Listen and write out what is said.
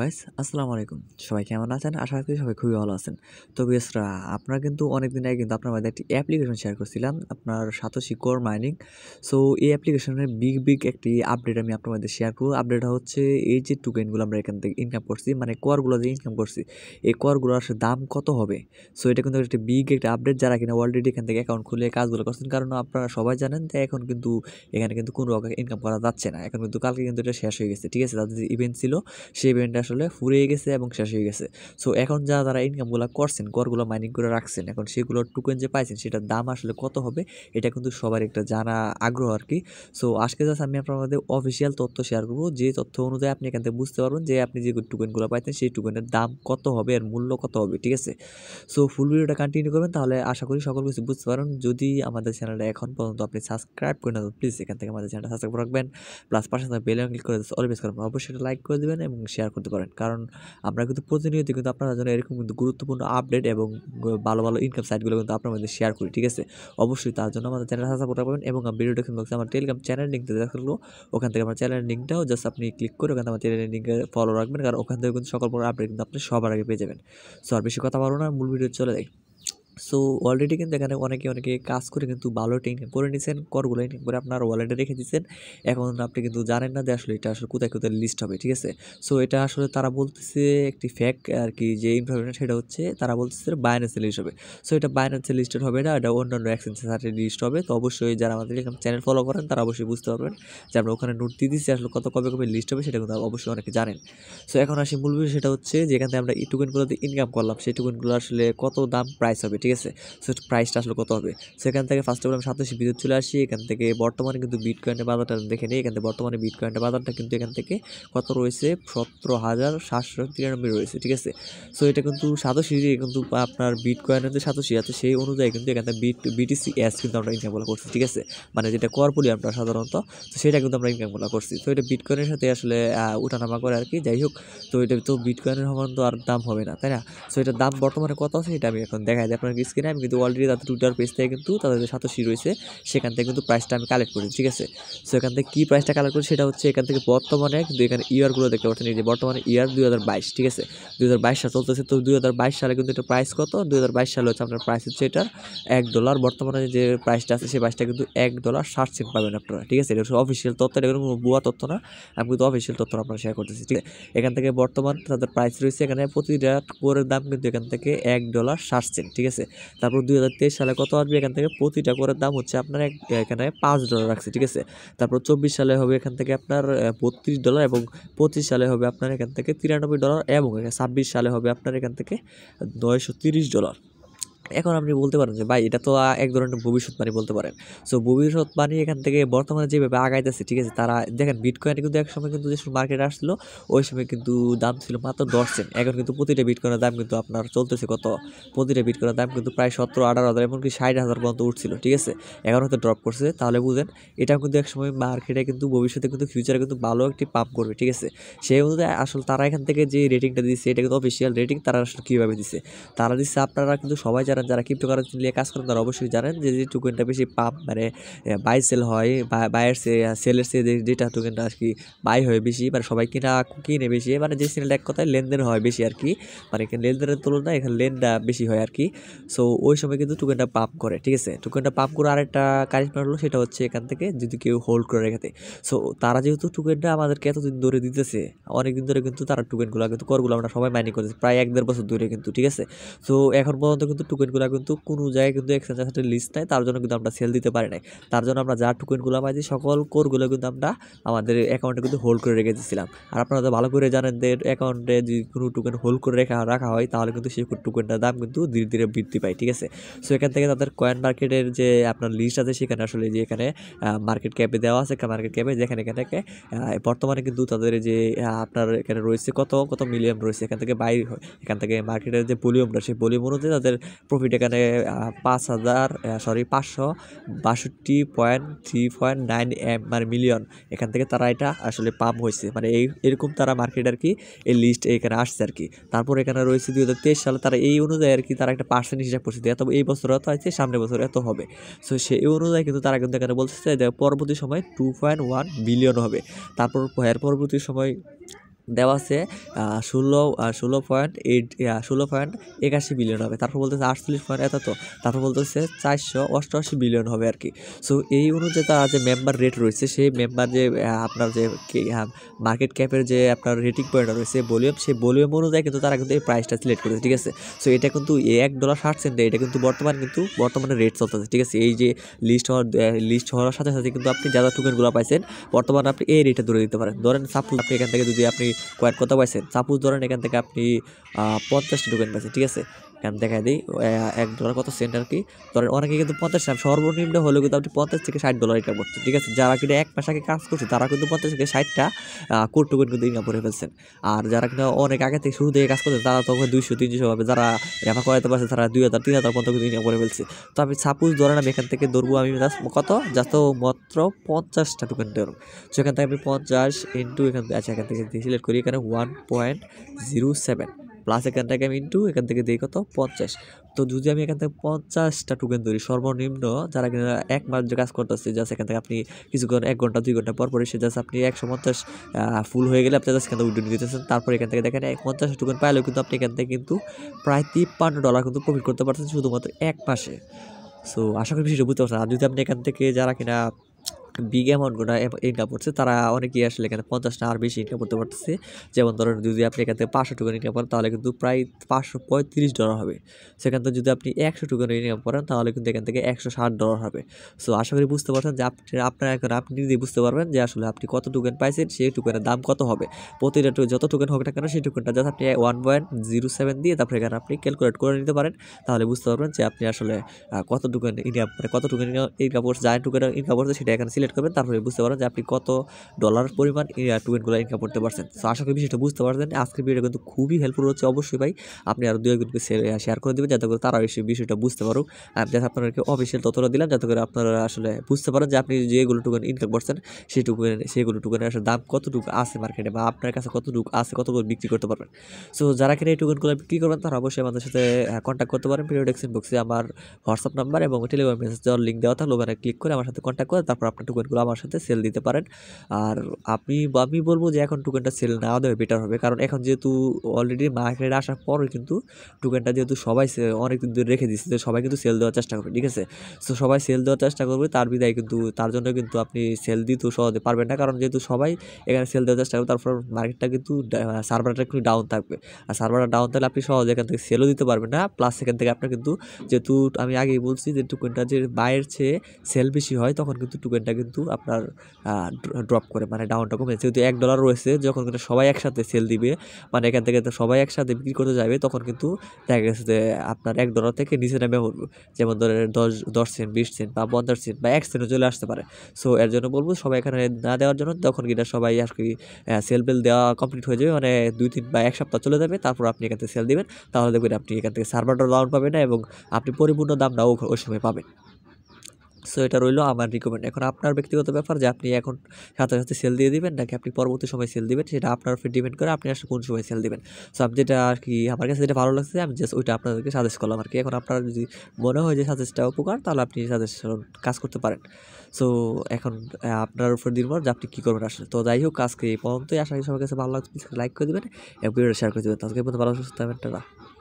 vice আসসালামু আলাইকুম সবাই কেমন আছেন আশা করি সবাই খুবই ভালো আছেন তো বিএসরা আপনারা কিন্তু অনেকদিন আগে কিন্তু আপনার মধ্যে একটি অ্যাপ্লিকেশন শেয়ার করছিলাম আপনার সাতোশি কোর মাইনিং সো এই অ্যাপ্লিকেশনের বিগ বিগ একটি আপডেট আমি আপনার মধ্যে শেয়ার করবো আপডেটটা হচ্ছে এই যে টুকেনগুলো আমরা এখান থেকে ইনকাম করছি মানে কোয়ারগুলো যে ইনকাম করছি এই কোয়ারগুলো আসলে দাম কত হবে সো এটা কিন্তু একটি বিগ একটা আপডেট যারা কিনা অলরেডি এখান থেকে অ্যাকাউন্ট খুলে কাজগুলো করছেন কারণ আপনারা সবাই জানেন যে এখন কিন্তু এখানে কিন্তু কোনো রকম ইনকাম করা যাচ্ছে না এখন কিন্তু কালকে কিন্তু এটা শেষ হয়ে গেছে ঠিক আছে তাদের ইভেন্ট ছিল সেই ইভেন্টটা আসলে ফুরিয়ে গেছে এবং শেষ হয়ে গেছে সো এখন যা যারা ইনকামগুলো করছেন করগুলো মাইনিং করে রাখছেন এখন সেগুলোর টুকেন যে পাইছেন সেটার দাম আসলে কত হবে এটা কিন্তু সবার একটা জানা আগ্রহ আর কি সো আজকে জাস্ট আমি আপনাদের অফিসিয়াল তথ্য শেয়ার করবো যে তথ্য অনুযায়ী আপনি এখান থেকে বুঝতে পারবেন যে আপনি যে টুকেনগুলো পাইতেন সেই টুকেনের দাম কত হবে আর মূল্য কত হবে ঠিক আছে সো ফুল ভিডিওটা কন্টিনিউ করবেন তাহলে আশা করি সকল কিছু বুঝতে পারেন যদি আমাদের চ্যানেলটা এখন পর্যন্ত আপনি সাবস্ক্রাইব করে না প্লিজ এখান থেকে আমাদের চ্যানেলটা সাবস্ক্রাইব রাখবেন প্লাস পাশে বেলে ক্লিক করে অলওয়েজ করবেন অবশ্যই লাইক করে দেবেন এবং শেয়ার করতে পারেন কারণ আপনারা কিন্তু প্রতিনিয়ত কিন্তু আপনারা যেন এরকম কিন্তু গুরুত্বপূর্ণ আপডেট এবং ভালো ভালো ইনকাম সাইটগুলো কিন্তু আপনার মধ্যে শেয়ার করি ঠিক আছে অবশ্যই তার জন্য আমাদের চ্যানেল সাপোর্ট করবেন এবং ভিডিও ডিসক্রিপশন বক্সে আমার টেলিগ্রাম চ্যানেল লিঙ্ক দেখালো ওখান থেকে আমার চ্যানেল লিঙ্কটাও জাস্ট আপনি ক্লিক করে ওখানে আমার চ্যানেল লিঙ্কে ফলো রাখবেন কারণ ওখান থেকে কিন্তু সকল বড় আপডেট কিন্তু আপনি সবার আগে পেয়ে যাবেন সো আর বেশি কথা বলো না মূল ভিডিও চলে যাই সো অলরেডি কিন্তু এখানে অনেকে অনেকে কাজ করে কিন্তু ভালো একটা করে নিয়েছেন করগুলো ইনকাম করে আপনার ওয়ালেটে রেখে দিচ্ছেন এখন আপনি কিন্তু জানেন না যে আসলে এটা আসলে কোথায় কোথায় লিস্ট হবে ঠিক আছে সো এটা আসলে তারা বলতেছে একটি ফ্যাক আর কি যে ইনফরমেশন সেটা হচ্ছে তারা বলতেছে বায়ানেসে লিস্ট হবে সো এটা বায়ানেসে লিস্টেড হবে না এটা অন্যান্য অ্যাক্সেন্সে সাথে লিস্ট হবে তো অবশ্যই যারা আমাদের এখানে চ্যানেল ফলো করেন তারা অবশ্যই বুঝতে পারবেন যে আমরা ওখানে নোট দিয়ে দিচ্ছি আসলে কত কবে কবে লিস্ট হবে সেটা কিন্তু অবশ্যই অনেকে জানেন সো এখন আসি মূল বিষয় সেটা হচ্ছে যেখানে আমরা এই ইনকাম করলাম সেই টোকেনগুলো আসলে কত দাম প্রাইস হবে ঠিক আছে সো প্রাইসটা আসলে কত হবে সেখান থেকে ফার্স্ট অফ অল আমি সাতাশি বিদ্যুৎ চলে আসি এখান থেকে বর্তমানে কিন্তু বিটকয়েনের বাজারটা দেখে নিই এখান থেকে বর্তমানে বিটকয়েনের বাজারটা কিন্তু এখান থেকে কত রয়েছে সতেরো হাজার সাতশো তিরানব্বই রয়েছে ঠিক আছে সো এটা কিন্তু সাতাশি কিন্তু আপনার বিটকয়েনের যে সাতাশি আছে সেই অনুযায়ী কিন্তু এখান থেকে বিট বিটিসি অ্যাস কিন্তু আমরা ইনকাম বলা করছি ঠিক আছে মানে যেটা কর আমরা সাধারণত তো সেটা কিন্তু আমরা ইনকাম বলা করছি তো এটা বিটকয়েনের সাথে আসলে উঠানামা করে আর কি যাই হোক তো এটা তো বিটকয়েনের সমান তো আর দাম হবে না তাই না সো এটা দাম বর্তমানে কত আছে এটা আমি এখন দেখাই দিই আপনার আপনার স্ক্রিনে আমি কিন্তু অলরেডি তাদের টুইটার পেজ থেকে কিন্তু তাদের সাতশি রয়েছে সেখান থেকে কিন্তু প্রাইসটা আমি কালেক্ট করি ঠিক আছে সো এখান থেকে কী প্রাইসটা কালেক্ট করি সেটা হচ্ছে এখান থেকে বর্তমানে কিন্তু এখানে ইয়ারগুলো দেখতে পাচ্ছেন এই যে বর্তমানে ইয়ার দুই ঠিক আছে দুই সাল চলতেছে তো দুই সালে কিন্তু এটা প্রাইস কত দুই সালে হচ্ছে আপনার প্রাইস হচ্ছে এটার এক ডলার বর্তমানে যে প্রাইসটা আছে সেই প্রাইসটা কিন্তু এক ডলার ষাট সেন্ট পাবেন আপনারা ঠিক আছে এটা হচ্ছে অফিসিয়াল তথ্য এটা কোনো ভুয়া তথ্য না আমি কিন্তু অফিসিয়াল তথ্য আপনারা শেয়ার করতেছি ঠিক আছে এখান থেকে বর্তমান তাদের প্রাইস রয়েছে এখানে প্রতিটা কোরের দাম কিন্তু এখান থেকে এক ডলার ষাট সেন্ট ঠিক আছে রাখছে তারপর দুই সালে কত আসবে এখান থেকে প্রতিটা করে দাম হচ্ছে আপনার এখানে পাঁচ ডলার রাখছে ঠিক আছে তারপর চব্বিশ সালে হবে এখান থেকে আপনার বত্রিশ ডলার এবং পঁচিশ সালে হবে আপনার এখান থেকে তিরানব্বই ডলার এবং ছাব্বিশ সালে হবে আপনার এখান থেকে নয়শো ডলার এখন আপনি বলতে পারেন যে ভাই এটা তো এক ধরনের ভবিষ্যৎবাণী বলতে পারেন সো ভবিষ্যৎবাণী এখান থেকে বর্তমানে যেভাবে আগাইতেছে ঠিক আছে তারা দেখেন বিটকয়েন কিন্তু এক সময় কিন্তু যে সময় মার্কেটে আসলো ওই সময় কিন্তু দাম ছিল মাত্র দশ সেন্ট এখন কিন্তু প্রতিটা বিটকয়েনের দাম কিন্তু আপনার চলতেছে কত প্রতিটা বিটকয়েনের দাম কিন্তু প্রায় সতেরো আঠারো হাজার এমনকি ষাট হাজার পর্যন্ত উঠছিল ঠিক আছে এখন হয়তো ড্রপ করছে তাহলে বুঝেন এটা কিন্তু এক সময় মার্কেটে কিন্তু ভবিষ্যতে কিন্তু ফিউচারে কিন্তু ভালো একটি পাম্প করবে ঠিক আছে সেই অনুযায়ী আসলে তারা এখান থেকে যে রেটিংটা দিচ্ছে এটা কিন্তু অফিসিয়াল রেটিং তারা আসলে কীভাবে দিচ্ছে তারা দিচ্ছে আপনারা কিন্তু সবাই জানেন যারা ক্রিপ্টো কারেন্সি নিয়ে কাজ করেন তারা অবশ্যই জানেন যে যে টোকেনটা বেশি পাপ মানে বাই সেল হয় বায়ের সে সেলের সে যেটা টোকেনটা আর কি বাই হয় বেশি মানে সবাই কিনা কিনে বেশি মানে যে সিনেলটা এক কথায় লেনদেন হয় বেশি আর কি মানে লেনদেনের তুলনায় এখানে লেনটা বেশি হয় আর কি সো ওই সময় কিন্তু টোকেনটা পাপ করে ঠিক আছে টোকেনটা পাপ করে আরেকটা কারিশমা হলো সেটা হচ্ছে এখান থেকে যদি কেউ হোল্ড করে রেখে সো তারা যেহেতু টোকেনটা আমাদেরকে এতদিন ধরে দিতেছে অনেকদিন ধরে কিন্তু তারা টোকেনগুলো কিন্তু করগুলো আমরা সবাই মাইনিং করেছি প্রায় এক দেড় বছর ধরে কিন্তু ঠিক আছে সো এখন পর্যন্ত কিন্তু টোকেন টোকেনগুলো কিন্তু কোনো জায়গায় কিন্তু এক্সচেঞ্জ অ্যাসেটের লিস্ট নাই তার জন্য কিন্তু আমরা সেল দিতে পারি নাই তার জন্য আমরা যা টোকেনগুলো পাইছি সকল কোরগুলো কিন্তু আমরা আমাদের অ্যাকাউন্টে কিন্তু হোল্ড করে রেখেছিলাম আর আপনারা তো ভালো করে জানেন যে অ্যাকাউন্টে যদি কোনো টোকেন হোল্ড করে রেখা রাখা হয় তাহলে কিন্তু সেই টোকেনটার দাম কিন্তু ধীরে ধীরে বৃদ্ধি পায় ঠিক আছে সো এখান থেকে তাদের কয়েন মার্কেটের যে আপনার লিস্ট আছে সেখানে আসলে যে এখানে মার্কেট ক্যাপে দেওয়া আছে মার্কেট ক্যাপে যেখানে এখানে বর্তমানে কিন্তু তাদের যে আপনার এখানে রয়েছে কত কত মিলিয়ন রয়েছে এখান থেকে বাইর হয় এখান থেকে মার্কেটের যে ভলিউমটা সেই ভলিউম অনুযায়ী তাদের প্রফিট এখানে পাঁচ হাজার সরি পাঁচশো বাষট্টি point three point nine M মানে মিলিয়ন এখান থেকে তারা এটা আসলে পাম্প হয়েছে মানে এই এরকম তারা মার্কেট আর কি এই লিস্ট এখানে আসছে আর কি তারপর এখানে রয়েছে দুই সালে তারা এই অনুযায়ী আর কি তারা একটা পার্সেন্ট হিসাব করছে এত এই বছর এত আছে সামনের বছর এত হবে সো সেই অনুযায়ী কিন্তু তারা কিন্তু এখানে বলছে যে পরবর্তী সময় টু পয়েন্ট ওয়ান বিলিয়ন হবে তারপর পরবর্তী সময় দেওয়া আছে ষোলো ষোলো পয়েন্ট এইট ষোলো পয়েন্ট একাশি বিলিয়ন হবে তারপর বলতেছে আটচল্লিশ পয়েন্ট এত তো তারপর বলতেছে চারশো অষ্টআশি বিলিয়ন হবে আর কি সো এই অনুযায়ী তারা যে মেম্বার রেট রয়েছে সেই মেম্বার যে আপনার যে মার্কেট ক্যাপের যে আপনার রেটিং পয়েন্ট রয়েছে ভলিউম সেই ভলিউম অনুযায়ী কিন্তু তারা কিন্তু এই প্রাইসটা সিলেক্ট করেছে ঠিক আছে সো এটা কিন্তু এক ডলার ষাট সেন্ট এটা কিন্তু বর্তমানে কিন্তু বর্তমানে রেট চলতেছে ঠিক আছে এই যে লিস্ট হওয়ার লিস্ট হওয়ার সাথে সাথে কিন্তু আপনি যারা টুকেনগুলো পাইছেন বর্তমানে আপনি এই রেটে ধরে দিতে পারেন ধরেন সাপোজ আপনি এখান থেকে যদি আপনি কয়েক কথা পাইছেন সাপোজ ধরেন এখান থেকে আপনি পঞ্চাশটা টোকেন পাইছেন ঠিক আছে আমি দেখা দিই এক ডলার কত সেন্ট আর কি ধরেন অনেকে কিন্তু পঞ্চাশ সর্বনিম্ন হলেও কিন্তু আপনি পঞ্চাশ থেকে ষাট ডলার ইনকাম করছেন ঠিক আছে যারা কিন্তু এক মাস আগে কাজ করছে তারা কিন্তু পঞ্চাশ থেকে ষাটটা কোট টু কিন্তু ইনকাম করে ফেলছেন আর যারা কিনা অনেক আগে থেকে শুরু থেকে কাজ করছেন তারা তখন দুইশো তিনশো হবে যারা রেফা করাতে পারছে তারা দুই হাজার তিন হাজার পর্যন্ত কিন্তু ইনকাম করে ফেলছে তো আমি সাপোজ ধরেন আমি এখান থেকে ধরবো আমি কত যত মাত্র পঞ্চাশটা টোকেন ধরুন তো এখান থেকে আমি পঞ্চাশ ইন্টু এখান থেকে আচ্ছা এখান থেকে সিলেক্ট করি এখানে one point zero seven plus এখান থেকে আমি ইন্টু এখান থেকে দিই কত পঞ্চাশ তো যদি আমি এখান থেকে পঞ্চাশটা টুকেন ধরি সর্বনিম্ন যারা কিনা এক মাস যে কাজ করতেছে জাস্ট এখান থেকে আপনি কিছুক্ষণ এক ঘন্টা দুই ঘন্টা পর পরে সে জাস্ট আপনি একশো পঞ্চাশ ফুল হয়ে গেলে আপনি জাস্ট এখান থেকে উইড্রো তারপর এখান থেকে দেখেন এক পঞ্চাশ টুকেন পাইলেও কিন্তু আপনি এখান থেকে কিন্তু প্রায় তিপ্পান্ন ডলার কিন্তু প্রফিট করতে পারছেন শুধুমাত্র এক মাসে সো আশা করি বিষয়টা বুঝতে পারছেন আর যদি আপনি এখান থেকে যারা কিনা বিগ অ্যামাউন্ট গোটা ইনকাম করছে তারা অনেকেই আসলে এখানে পঞ্চাশ আর বেশি ইনকাম করতে পারতেছে যেমন ধরেন যদি আপনি এখান থেকে পাঁচশো টুকুন ইনকাম করেন তাহলে কিন্তু প্রায় পাঁচশো পঁয়ত্রিশ ডলার হবে সেখান থেকে যদি আপনি একশো টুকুন ইনকাম করেন তাহলে কিন্তু এখান থেকে একশো ষাট ডলার হবে সো আশা করি বুঝতে পারছেন যে আপনি আপনার এখন আপনি নিজেই বুঝতে পারবেন যে আসলে আপনি কত টুকেন পাইছেন সেই টুকেনের দাম কত হবে প্রতিটা যত টুকেন হোক না কেন সেই টোকেনটা যাতে আপনি ওয়ান পয়েন্ট জিরো সেভেন দিয়ে তারপরে এখানে আপনি ক্যালকুলেট করে নিতে পারেন তাহলে বুঝতে পারবেন যে আপনি আসলে কত টুকেন ইনকাম মানে কত টুকেন ইনকাম করছে যা টুকেন ইনকাম করছে সেটা এখানে সিলেক্ট করবেন তারপরে বুঝতে পারবেন যে আপনি কত ডলার পরিমাণ টুয়েন্টগুলো ইনকাম করতে পারছেন সো আশা করি বিষয়টা বুঝতে পারবেন আজকের ভিডিও কিন্তু খুবই হেল্পফুল হচ্ছে অবশ্যই ভাই আপনি আরও দু একজনকে শেয়ার করে দেবেন যাতে করে তারা এসে বিষয়টা বুঝতে পারুক যাতে আপনাদেরকে অফিসিয়াল তথ্যটা দিলাম যাতে করে আপনারা আসলে বুঝতে পারেন যে আপনি যেগুলো টুকেন ইনকাম করছেন সেই টুকেন সেইগুলো টুকেনের আসলে দাম কতটুকু আছে মার্কেটে বা আপনার কাছে কতটুকু আছে কতগুলো বিক্রি করতে পারবেন সো যারা কিনা এই টুকেনগুলো বিক্রি করবেন তারা অবশ্যই আমাদের সাথে কন্ট্যাক্ট করতে পারেন পিরিয়ড এক্সিন বক্সে আমার হোয়াটসঅ্যাপ নাম্বার এবং টেলিগ্রাম মেসেজ দেওয়ার লিঙ্ক দেওয়া থাকলে ওখানে ক্লিক করে আমার সাথে কন্ট্যাক্ট করে তারপর আপনার টোকেনগুলো আমার সাথে সেল দিতে পারেন আর আপনি আমি বলবো যে এখন টোকেনটা সেল না দেওয়া বেটার হবে কারণ এখন যেহেতু অলরেডি মার্কেটে আসার পরও কিন্তু টোকেনটা যেহেতু সবাই অনেক দিন ধরে রেখে দিচ্ছে সবাই কিন্তু সেল দেওয়ার চেষ্টা করবে ঠিক আছে সো সবাই সেল দেওয়ার চেষ্টা করবে তার বিদায় কিন্তু তার জন্য কিন্তু আপনি সেল দিতেও সহজে পারবেন না কারণ যেহেতু সবাই এখানে সেল দেওয়ার চেষ্টা করবে তারপর মার্কেটটা কিন্তু সার্ভারটা একটু ডাউন থাকবে আর সার্ভারটা ডাউন থাকলে আপনি সহজে এখান থেকে সেলও দিতে পারবেন না প্লাস এখান থেকে আপনার কিন্তু যেহেতু আমি আগেই বলছি যে টোকেনটা যে বাইরের চেয়ে সেল বেশি হয় তখন কিন্তু টোকেনটা কিন্তু আপনার ড্রপ করে মানে ডাউনটা কমে যেহেতু এক ডলার রয়েছে যখন কিন্তু সবাই একসাথে সেল দিবে মানে এখান থেকে সবাই একসাথে বিক্রি করতে যাবে তখন কিন্তু দেখা গেছে যে আপনার এক ডলার থেকে নিচে নেমে উঠবে যেমন ধরেন দশ দশ সেন্ট বিশ সেন্ট বা পঞ্চাশ সেন্ট বা এক সেন্টও চলে আসতে পারে সো এর জন্য বলবো সবাই এখানে না দেওয়ার জন্য তখন কিনা সবাই আর কি সেল বেল দেওয়া কমপ্লিট হয়ে যাবে মানে দুই তিন বা এক সপ্তাহ চলে যাবে তারপর আপনি এখান থেকে সেল দেবেন তাহলে দেখবেন আপনি এখান থেকে সার্ভারটা ডাউন পাবেন না এবং আপনি পরিপূর্ণ দাম দামটাও ওই সময় পাবেন সো এটা রইল আমার রিকমেন্ড এখন আপনার ব্যক্তিগত ব্যাপার যে আপনি এখন সাথে সাথে সেল দিয়ে দিবেন নাকি আপনি পরবর্তী সময় সেল দিবেন সেটা আপনার উপর ডিপেন্ড করে আপনি আসলে কোন সময় সেল দিবেন সো আমি যেটা আর কি আমার কাছে যেটা ভালো লাগছে আমি জাস্ট ওইটা আপনাদেরকে সাজেস্ট করলাম আর কি এখন আপনার যদি মনে হয় যে সাজেস্টটা উপকার তাহলে আপনি সাজেশন কাজ করতে পারেন সো এখন আপনার উপর নির্ভর যে আপনি কী করবেন আসলে তো যাই হোক কাজকে এই পর্যন্তই আশা করি সবার কাছে ভালো লাগছে লাইক করে দেবেন এবং শেয়ার করে দেবেন তাদেরকে ভালো সুস্থ থাকবেন